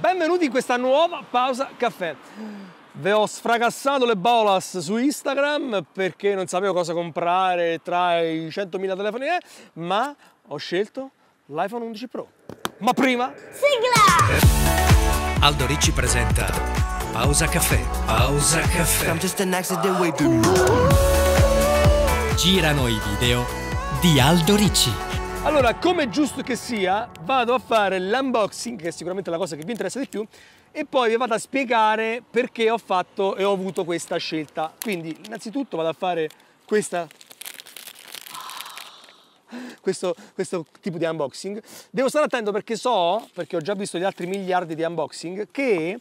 benvenuti in questa nuova pausa caffè. Ve ho sfragassato le bolas su Instagram perché non sapevo cosa comprare tra i 100.000 telefoni, eh, ma ho scelto l'iPhone 11 Pro. Ma prima... Sigla! Aldo Ricci presenta Pausa Caffè. Pausa Caffè. I'm just an accident way Girano i video di Aldo Ricci. Allora, come giusto che sia, vado a fare l'unboxing, che è sicuramente la cosa che vi interessa di più, e poi vi vado a spiegare perché ho fatto e ho avuto questa scelta. Quindi, innanzitutto vado a fare questa questo, questo, tipo di unboxing. Devo stare attento perché so, perché ho già visto gli altri miliardi di unboxing, che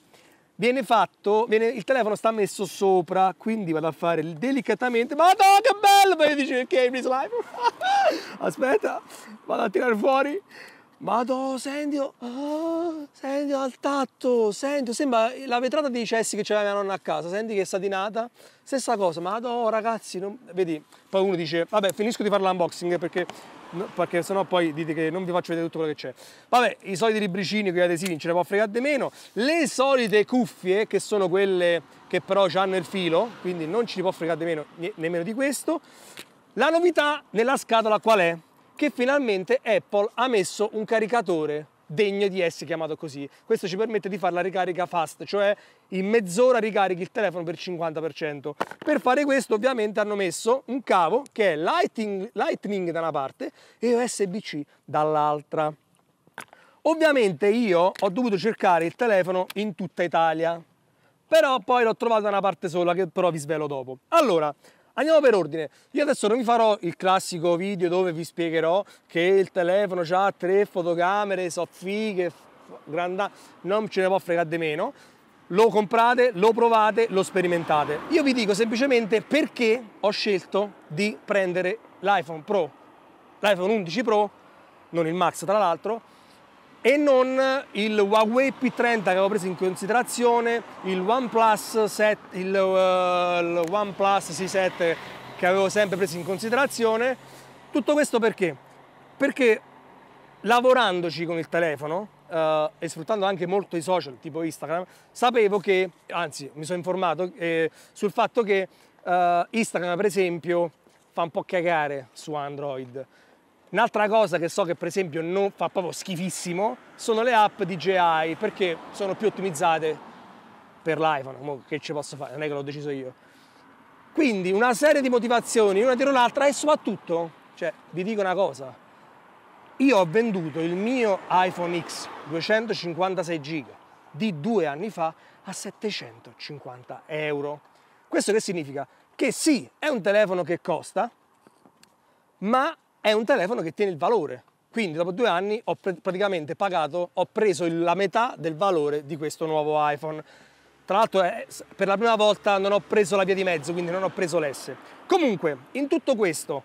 viene fatto, viene, il telefono sta messo sopra, quindi vado a fare delicatamente, Madonna, che bello, poi dici ok, mi slime, aspetta, vado a tirare fuori, Madò, senti, oh, oh, senti al tatto, senti, sembra la vetrata dei cessi che c'era mia nonna a casa, senti che è satinata, stessa cosa, madò oh, ragazzi, non... vedi, poi uno dice, vabbè finisco di fare l'unboxing perché, perché sennò poi dite che non vi faccio vedere tutto quello che c'è. Vabbè, i soliti libricini con gli adesivi ce ne può fregare di meno, le solite cuffie che sono quelle che però hanno il filo, quindi non ci può fregare di meno nemmeno di questo. La novità nella scatola qual è? che finalmente Apple ha messo un caricatore degno di essere chiamato così. Questo ci permette di fare la ricarica fast, cioè in mezz'ora ricarichi il telefono per il 50%. Per fare questo ovviamente hanno messo un cavo che è Lightning, Lightning da una parte e USB-C dall'altra. Ovviamente io ho dovuto cercare il telefono in tutta Italia, però poi l'ho trovato da una parte sola che però vi svelo dopo. Allora, Andiamo per ordine. Io adesso non vi farò il classico video dove vi spiegherò che il telefono ha tre fotocamere, so fighe, granda, non ce ne può fregare di meno. Lo comprate, lo provate, lo sperimentate. Io vi dico semplicemente perché ho scelto di prendere l'iPhone Pro, l'iPhone 11 Pro, non il Max tra l'altro, e non il Huawei P30 che avevo preso in considerazione, il OnePlus, 7, il, uh, il OnePlus C7 che avevo sempre preso in considerazione. Tutto questo perché? Perché lavorandoci con il telefono uh, e sfruttando anche molto i social tipo Instagram, sapevo che, anzi mi sono informato eh, sul fatto che uh, Instagram per esempio fa un po' cagare su Android Un'altra cosa che so che per esempio non fa proprio schifissimo sono le app DJI perché sono più ottimizzate per l'iPhone, che ci posso fare, non è che l'ho deciso io. Quindi una serie di motivazioni, una dietro l'altra e soprattutto, cioè vi dico una cosa, io ho venduto il mio iPhone X 256 GB di due anni fa a 750 euro. Questo che significa? Che sì, è un telefono che costa, ma è un telefono che tiene il valore. Quindi dopo due anni ho pr praticamente pagato, ho preso la metà del valore di questo nuovo iPhone. Tra l'altro eh, per la prima volta non ho preso la via di mezzo, quindi non ho preso l'S. Comunque, in tutto questo,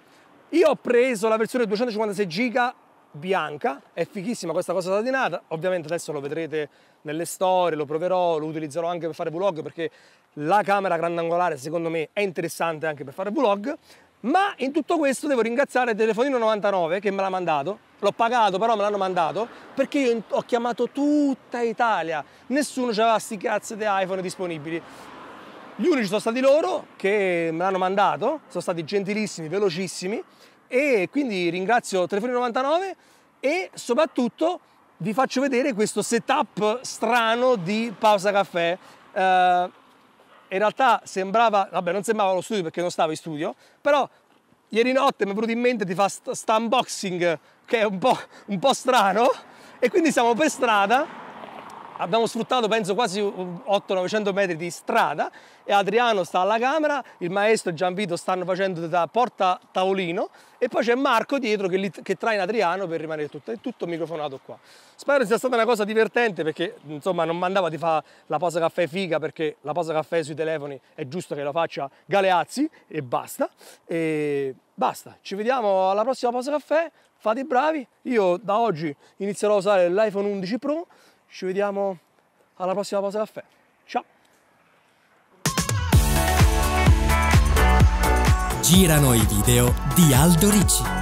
io ho preso la versione 256 GB bianca, è fighissima questa cosa satinata, ovviamente adesso lo vedrete nelle storie, lo proverò, lo utilizzerò anche per fare vlog perché la camera grandangolare secondo me è interessante anche per fare vlog. Ma in tutto questo devo ringraziare Telefonino 99 che me l'ha mandato, l'ho pagato però me l'hanno mandato, perché io ho chiamato tutta Italia, nessuno aveva sti cazzi di iPhone disponibili. Gli unici sono stati loro che me l'hanno mandato, sono stati gentilissimi, velocissimi e quindi ringrazio Telefonino 99 e soprattutto vi faccio vedere questo setup strano di pausa caffè. Uh, in realtà sembrava, vabbè non sembrava lo studio perché non stavo in studio, però ieri notte mi è venuto in mente di fare sta unboxing che è un po', un po' strano e quindi siamo per strada Abbiamo sfruttato penso quasi 800-900 metri di strada e Adriano sta alla camera, il maestro e Gianvito stanno facendo da porta tavolino e poi c'è Marco dietro che, che traina Adriano per rimanere tutto, tutto microfonato qua. Spero sia stata una cosa divertente perché insomma non mandava di fare la pausa caffè figa perché la pausa caffè sui telefoni è giusto che la faccia Galeazzi e basta. E basta, ci vediamo alla prossima pausa caffè, fate i bravi, io da oggi inizierò a usare l'iPhone 11 Pro ci vediamo alla prossima pausa caffè. Ciao! Girano i video di Aldo Ricci.